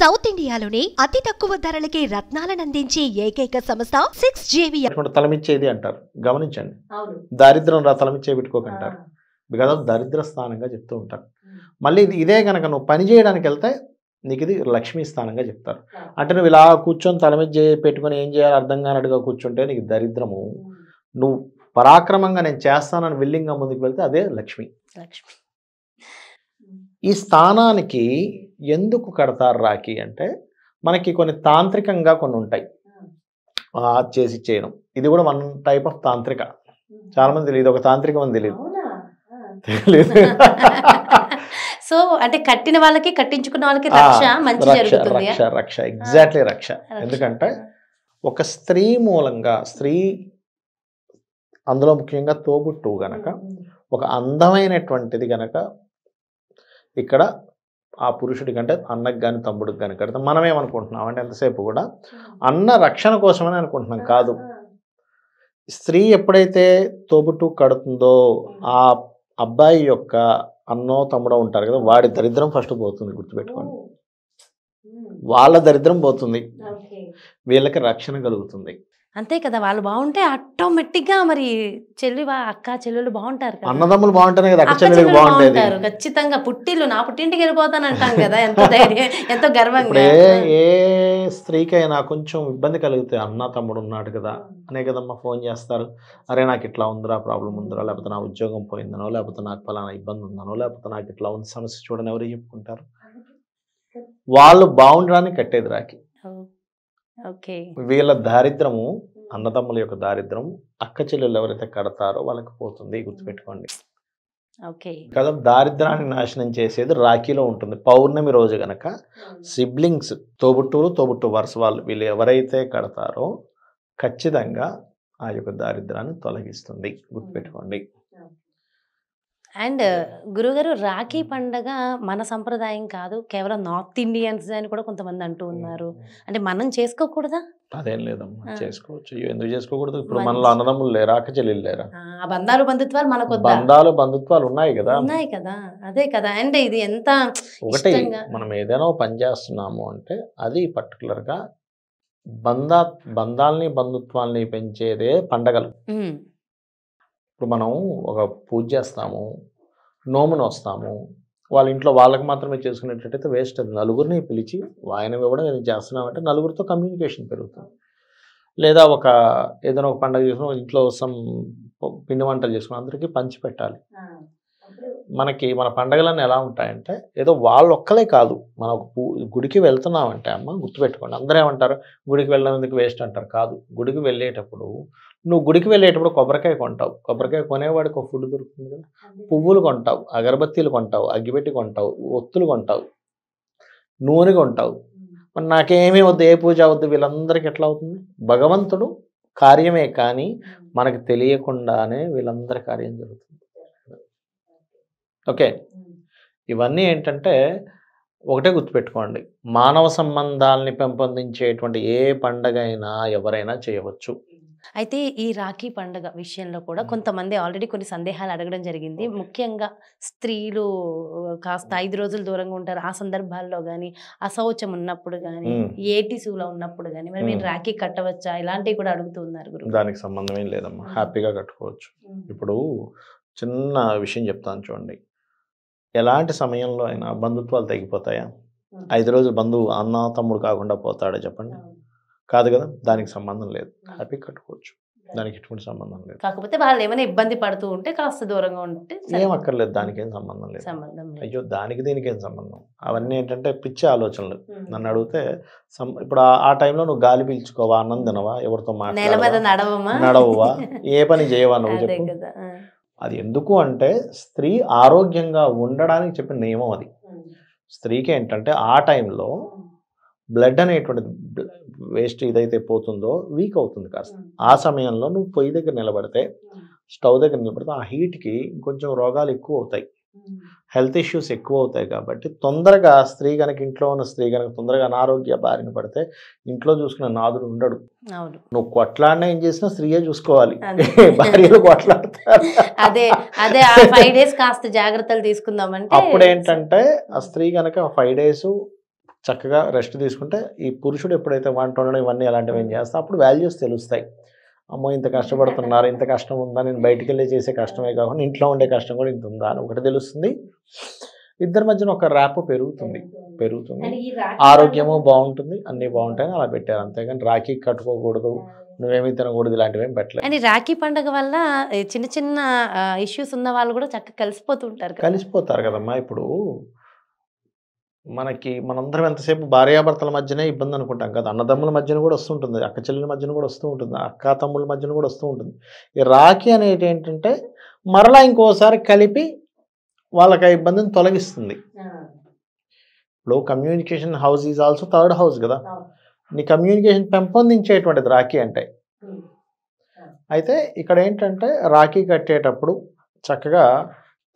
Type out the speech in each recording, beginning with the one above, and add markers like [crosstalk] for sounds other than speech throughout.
South ఇండియాలోనే అతి తక్కువ ధరలకి రత్నాలను అందించే ఏకైక సంస్థ సిక్స్ జేవి తలమిచ్చేది అంటారు గమనించండి దారిద్రం తలమిచ్చే పెట్టుకోకంటారు బికాజ్ ఆఫ్ దరిద్ర స్థానంగా చెప్తూ ఉంటారు మళ్ళీ ఇది ఇదే కనుక నువ్వు పని చేయడానికి వెళ్తే నీకు ఇది లక్ష్మీ స్థానంగా చెప్తారు అంటే నువ్వు ఇలా కూర్చొని తల పెట్టుకొని ఏం చేయాలి అర్థం కానట్టుగా కూర్చుంటే నీకు దరిద్రము నువ్వు పరాక్రమంగా నేను చేస్తానని విల్లింగ్గా ముందుకు వెళ్తే అదే లక్ష్మి లక్ష్మి ఈ స్థానానికి ఎందుకు కడతారు రాఖీ అంటే మనకి కొన్ని తాంత్రికంగా కొన్ని ఉంటాయి చేసి చేయడం ఇది కూడా వన్ టైప్ ఆఫ్ తాంత్రిక చాలామంది తెలియదు ఒక తాంత్రికం అని తెలియదు తెలియదు [laughs] సో అంటే కట్టిన వాళ్ళకి కట్టించుకున్న వాళ్ళకి రక్ష రక్ష రక్ష ఎగ్జాక్ట్లీ రక్ష ఎందుకంటే ఒక స్త్రీ మూలంగా స్త్రీ అందులో ముఖ్యంగా తోబుట్టు గనక ఒక అందమైనటువంటిది గనక ఇక్కడ ఆ పురుషుడి కంటే అన్నకు కానీ తమ్ముడికి కానీ కడతాం మనం ఏమనుకుంటున్నాం అంటే ఎంతసేపు కూడా అన్న రక్షణ కోసమని అనుకుంటున్నాం కాదు స్త్రీ ఎప్పుడైతే తోబుట్టు కడుతుందో ఆ అబ్బాయి యొక్క అన్నో తమ్ముడో ఉంటారు కదా వాడి దరిద్రం ఫస్ట్ పోతుంది గుర్తుపెట్టుకోండి వాళ్ళ దరిద్రం పోతుంది వీళ్ళకి రక్షణ కలుగుతుంది అంతే కదా వాళ్ళు బాగుంటే ఆటోమేటిక్గా మరి చెల్లి అక్క చెల్లెలు బాగుంటారు అన్నదమ్ములు బాగుంటారు కదా బాగుంటారు ఖచ్చితంగా పుట్టిల్లు నా పుట్టింటికి వెళ్ళిపోతాను అంటాను కదా ఎంత [laughs] ధైర్యం ఎంతో గర్వంగా ఏ స్త్రీకైనా కొంచెం ఇబ్బంది కలిగితే అన్న తమ్ముడు ఉన్నాడు కదా అనే కదమ్మా ఫోన్ చేస్తారు అరే నాకు ఇట్లా ఉందిరా ప్రాబ్లం ఉందిరా లేకపోతే నా ఉద్యోగం పోయిందనో లేకపోతే నాకు పలానా ఇబ్బంది ఉందనో లేకపోతే నాకు ఇట్లా ఉంది సమస్య చూడని ఎవరు చెప్పుకుంటారు వాళ్ళు బాగుండడానికి కట్టేది రాకి వీళ్ళ దారిద్రము అన్నదమ్ముల యొక్క దారిద్రం అక్క చెల్లెలు ఎవరైతే కడతారో వాళ్ళకి పోతుంది గుర్తుపెట్టుకోండి కదా దారిద్రాన్ని నాశనం చేసేది రాఖీలో ఉంటుంది పౌర్ణమి రోజు గనక సిబ్లింగ్స్ తోబుట్టూరు తోబుట్టు వరుస వాళ్ళు వీళ్ళు ఎవరైతే కడతారో ఖచ్చితంగా ఆ యొక్క దారిద్రాన్ని తొలగిస్తుంది గుర్తుపెట్టుకోండి అండ్ గురుగారు రాఖీ పండగ మన సంప్రదాయం కాదు కేవలం నార్త్ ఇండియన్స్ అని కూడా కొంతమంది అంటూ ఉన్నారు అంటే మనం చేసుకోకూడదా అదేం లేదమ్మా చేసుకోవచ్చు ఎందుకు చేసుకోకూడదు ఇప్పుడు మనలో అన్నదమ్ములు లేరా అక్క చెల్లెలు లేరా బంధాలు బంధుత్వాలు మనకు బంధాలు బంధుత్వాలు ఉన్నాయి కదా ఉన్నాయి కదా అదే కదా అండ్ ఇది ఎంత ఒకటి మనం ఏదైనా పని చేస్తున్నాము అంటే అది పర్టికులర్ గా బంధ బంధాలని బంధుత్వాల్ని పెంచేదే పండగలు ఇప్పుడు మనం ఒక పూజ చేస్తాము నోమును వస్తాము వాళ్ళ ఇంట్లో వాళ్ళకి మాత్రమే చేసుకునేటట్టయితే వేస్ట్ అది నలుగురిని పిలిచి వాయనం ఇవ్వడం ఏదైనా చేస్తున్నామంటే నలుగురితో కమ్యూనికేషన్ పెరుగుతుంది లేదా ఒక ఏదైనా ఒక పండగ చేసుకున్న ఇంట్లో సమ్ పిండి వంటలు చేసుకుని అందరికీ పంచి పెట్టాలి మనకి మన పండగలన్నీ ఎలా ఉంటాయంటే ఏదో వాళ్ళు ఒక్కలే కాదు మన గుడికి వెళ్తున్నామంటే అమ్మ గుర్తుపెట్టుకోండి అందరూ ఏమంటారు గుడికి ఎందుకు వేస్ట్ అంటారు కాదు గుడికి వెళ్ళేటప్పుడు నువ్వు గుడికి వెళ్ళేటప్పుడు కొబ్బరికాయ కొంటావు కొబ్బరికాయ కొనేవాడికి ఒక ఫుడ్ దొరుకుతుంది కదా పువ్వులు కొంటావు అగరబత్తీలు కొంటావు అగ్గిపెట్టి కొంటావు ఒత్తులు కొంటావు నూనె కొంటావు మరి నాకేమీ వద్దు ఏ పూజ వద్దు వీళ్ళందరికీ ఎట్లా అవుతుంది భగవంతుడు కార్యమే కానీ మనకు తెలియకుండానే వీళ్ళందరి కార్యం జరుగుతుంది ఓకే ఇవన్నీ ఏంటంటే ఒకటే గుర్తుపెట్టుకోండి మానవ సంబంధాలని పెంపొందించేటువంటి ఏ పండగ అయినా ఎవరైనా చేయవచ్చు అయితే ఈ రాఖీ పండుగ విషయంలో కూడా కొంతమంది ఆల్రెడీ కొన్ని సందేహాలు అడగడం జరిగింది ముఖ్యంగా స్త్రీలు కాస్త ఐదు రోజులు దూరంగా ఉంటారు ఆ సందర్భాల్లో కానీ అసౌచం ఉన్నప్పుడు కానీ ఏటి సూల ఉన్నప్పుడు కానీ మరి మీరు రాఖీ కట్టవచ్చా ఇలాంటివి కూడా అడుగుతున్నారు గురు దానికి సంబంధం ఏం లేదమ్మా హ్యాపీగా కట్టుకోవచ్చు ఇప్పుడు చిన్న విషయం చెప్తాను చూడండి ఎలాంటి సమయంలో అయినా బంధుత్వాలు తగ్గిపోతాయా ఐదు రోజులు బంధువు అన్న తమ్ముడు కాకుండా పోతాడా చెప్పండి కాదు కదా దానికి సంబంధం లేదు హ్యాపీ కట్టుకోవచ్చు దానికి ఎటువంటి సంబంధం లేదు కాకపోతే వాళ్ళు ఏమైనా ఇబ్బంది పడుతూ ఉంటే కాస్త దూరంగా ఉంటే ఏం అక్కర్లేదు దానికి ఏం సంబంధం లేదు సంబంధం అయ్యో దానికి దీనికి ఏం సంబంధం అవన్నీ ఏంటంటే పిచ్చి ఆలోచనలు నన్ను అడిగితే ఇప్పుడు ఆ టైంలో నువ్వు గాలి పీల్చుకోవా అన్నం తినవా ఎవరితో మాట్లాడవా నడవవా ఏ పని చేయవా నువ్వు చెప్పు అది ఎందుకు అంటే స్త్రీ ఆరోగ్యంగా ఉండడానికి చెప్పిన నియమం అది స్త్రీకి ఏంటంటే ఆ టైంలో బ్లడ్ అనేటువంటి వేస్ట్ ఏదైతే పోతుందో వీక్ అవుతుంది కాస్త hmm. ఆ సమయంలో నువ్వు పొయ్యి దగ్గర నిలబడితే hmm. స్టవ్ దగ్గర నిలబడితే ఆ హీట్కి కొంచెం రోగాలు ఎక్కువ అవుతాయి hmm. హెల్త్ ఇష్యూస్ ఎక్కువ అవుతాయి కాబట్టి తొందరగా స్త్రీ కనుక ఇంట్లో ఉన్న స్త్రీ కనుక తొందరగా అనారోగ్య బారిన పడితే ఇంట్లో చూసుకున్న నాదుడు ఉండడు నువ్వు కొట్లాడినా ఏం చేసినా స్త్రీయే చూసుకోవాలి [laughs] భార్యలు కొట్లాడతారు అదే అదే ఫైవ్ డేస్ జాగ్రత్తలు తీసుకుందామంటే అప్పుడు ఏంటంటే ఆ స్త్రీ కనుక ఫైవ్ డేస్ చక్కగా రెస్ట్ తీసుకుంటే ఈ పురుషుడు ఎప్పుడైతే వంట ఉండడం ఇవన్నీ అలాంటివి ఏం చేస్తా అప్పుడు వాల్యూస్ తెలుస్తాయి అమ్మో ఇంత కష్టపడుతున్నారు ఇంత కష్టం ఉందా నేను బయటికి వెళ్ళి చేసే కష్టమే కాకుండా ఇంట్లో ఉండే కష్టం కూడా ఇంత ఉందా అని ఒకటి తెలుస్తుంది ఇద్దరి మధ్యన ఒక ర్యాప్ పెరుగుతుంది పెరుగుతుంది ఆరోగ్యము బాగుంటుంది అన్నీ బాగుంటాయని అలా పెట్టారు అంతేగాని రాఖీ కట్టుకోకూడదు నువ్వేమీ తినకూడదు ఇలాంటివి ఏమి పెట్టలేదు అండ్ రాఖీ పండుగ వల్ల చిన్న చిన్న ఇష్యూస్ ఉన్న వాళ్ళు కూడా చక్కగా కలిసిపోతుంటారు కలిసిపోతారు కదమ్మా ఇప్పుడు మనకి మనందరం ఎంతసేపు భార్యాభర్తల మధ్యనే ఇబ్బంది అనుకుంటాం కదా అన్నదమ్ముల మధ్యన కూడా వస్తుంటుంది అక్క చెల్లెల మధ్యన కూడా వస్తూ ఉంటుంది అక్క తమ్ముల మధ్యన కూడా వస్తూ ఉంటుంది ఈ రాఖీ అనేది ఏంటంటే మరలా ఇంకోసారి కలిపి వాళ్ళకి ఆ ఇబ్బందిని తొలగిస్తుంది ఇప్పుడు communication house is also third house కదా నీ కమ్యూనికేషన్ పెంపొందించేటువంటిది రాఖీ అంటే అయితే ఇక్కడ ఏంటంటే రాఖీ కట్టేటప్పుడు చక్కగా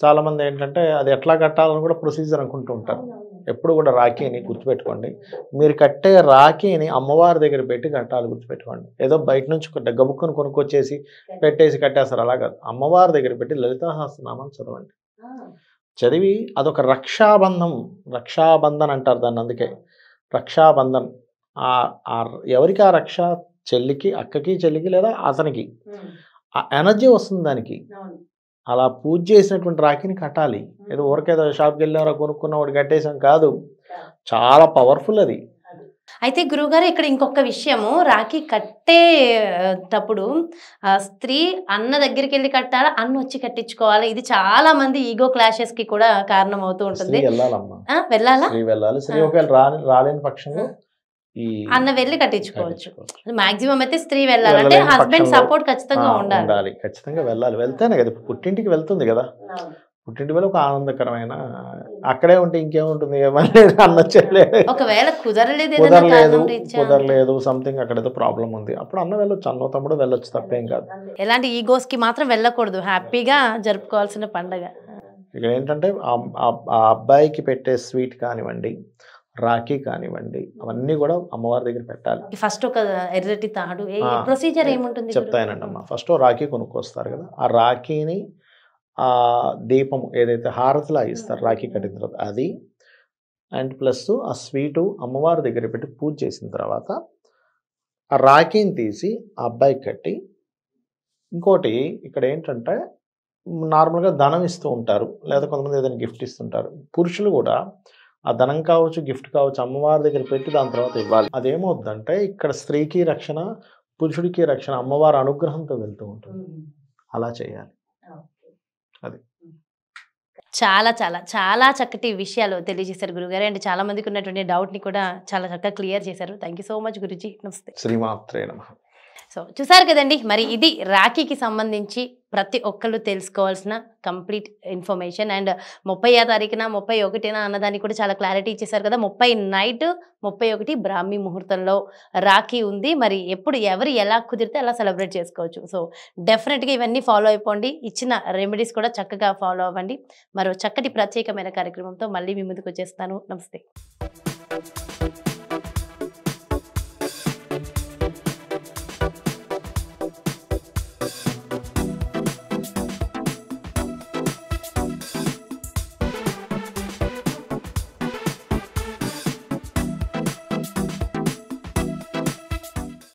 చాలామంది ఏంటంటే అది ఎట్లా కట్టాలని కూడా ప్రొసీజర్ అనుకుంటూ ఉంటారు ఎప్పుడు కూడా రాఖీని గుర్తుపెట్టుకోండి మీరు కట్టే రాఖీని అమ్మవారి దగ్గర పెట్టి కట్టాలి గుర్తుపెట్టుకోండి ఏదో బయట నుంచి బుక్కును కొనుక్కొచ్చేసి పెట్టేసి కట్టేస్తారు అలా కాదు అమ్మవారి దగ్గర పెట్టి లలితాహస్రనామం చదవండి చదివి అదొక రక్షాబంధం రక్షాబంధన్ అంటారు దాన్ని అందుకే రక్షాబంధన్ ఎవరికి ఆ రక్ష చెల్లికి అక్కకి చెల్లికి లేదా అతనికి ఆ ఎనర్జీ వస్తుంది దానికి అలా పూజ చేసినటువంటి రాఖీని కట్టాలి ఏదో ఊరికేదో షాప్కి వెళ్ళినారా కొనుక్కున్న వాడు కట్టేసాం కాదు చాలా పవర్ఫుల్ అది అయితే గురువుగారు ఇక్కడ ఇంకొక విషయము రాఖీ కట్టేటప్పుడు స్త్రీ అన్న దగ్గరికి వెళ్ళి కట్టాలా అన్న వచ్చి కట్టించుకోవాలి ఇది చాలా మంది ఈగో క్లాషెస్ కి కూడా కారణం అవుతూ ఉంటుంది వెళ్ళాలా రాలేని పక్షంలో అన్న వెళ్ళి కట్టించుకోవచ్చు మాక్సిమం అయితే స్త్రీ వెళ్ళాలంటే హస్బెండ్ సపోర్ట్ ఖచ్చితంగా ఉండాలి ఖచ్చితంగా వెళ్ళాలి వెళ్తేనే కదా పుట్టింటికి వెళ్తుంది కదా పుట్టింటి వల్ల ఒక ఆనందకరమైన అక్కడే ఉంటే ఇంకేముంటుంది మళ్ళీ అన్నొచ్చలేదు ఒకవేళ కుదరలేదు కుదరలేదు సంథింగ్ అక్కడ ఏదో ప్రాబ్లం ఉంది అప్పుడు అన్న వెళ్ళొచ్చు అన్న తమ్ముడు వెళ్ళొచ్చు తప్పేం కాదు ఎలాంటి ఈగోస్ కి మాత్రం వెళ్ళకూడదు హ్యాపీగా జరుపుకోవాల్సిన పండగ ఇక్కడ ఏంటంటే ఆ అబ్బాయికి పెట్టే స్వీట్ కానివ్వండి రాఖీ కానివ్వండి అవన్నీ కూడా అమ్మవారి దగ్గర పెట్టాలి ఫస్ట్ ఒక ఎర్రటి తాడు ప్రొసీజర్ ఏముంటుంది చెప్తాయనండి అమ్మ ఫస్ట్ రాఖీ కొనుక్కొస్తారు కదా ఆ రాఖీని ఆ దీపం ఏదైతే హారతిలా ఇస్తారు రాఖీ కట్టిన తర్వాత అది అండ్ ప్లస్ ఆ స్వీటు అమ్మవారి దగ్గర పెట్టి పూజ చేసిన తర్వాత ఆ రాఖీని తీసి ఆ అబ్బాయికి కట్టి ఇంకోటి ఇక్కడ ఏంటంటే నార్మల్గా ధనం ఇస్తూ ఉంటారు లేదా కొంతమంది ఏదైనా గిఫ్ట్ ఇస్తుంటారు పురుషులు కూడా ఆ ధనం కావచ్చు గిఫ్ట్ కావచ్చు అమ్మవారి దగ్గర పెట్టి దాని తర్వాత ఇవ్వాలి అదేమవుతుందంటే ఇక్కడ స్త్రీకి రక్షణ పురుషుడికి రక్షణ అమ్మవారి అనుగ్రహంతో వెళ్తూ ఉంటుంది అలా చేయాలి అది చాలా చాలా చాలా చక్కటి విషయాలు తెలియజేశారు గురుగారు అండ్ చాలా మందికి ఉన్నటువంటి డౌట్ని కూడా చాలా చక్కగా క్లియర్ చేశారు థ్యాంక్ సో మచ్ గురుజీ నమస్తే శ్రీమాత్రే నమ సో చూసారు కదండి మరి ఇది రాఖీకి సంబంధించి ప్రతి ఒక్కళ్ళు తెలుసుకోవాల్సిన కంప్లీట్ ఇన్ఫర్మేషన్ అండ్ ముప్పై తారీఖున ముప్పై ఒకటిన అన్నదానికి కూడా చాలా క్లారిటీ ఇచ్చేసారు కదా ముప్పై నైట్ ముప్పై ఒకటి బ్రాహ్మీ ముహూర్తంలో రాఖీ ఉంది మరి ఎప్పుడు ఎవరు ఎలా కుదిరితే అలా సెలబ్రేట్ చేసుకోవచ్చు సో డెఫినెట్గా ఇవన్నీ ఫాలో అయిపోండి ఇచ్చిన రెమెడీస్ కూడా చక్కగా ఫాలో అవ్వండి మరో చక్కటి ప్రత్యేకమైన కార్యక్రమంతో మళ్ళీ మీ ముందుకు వచ్చేస్తాను నమస్తే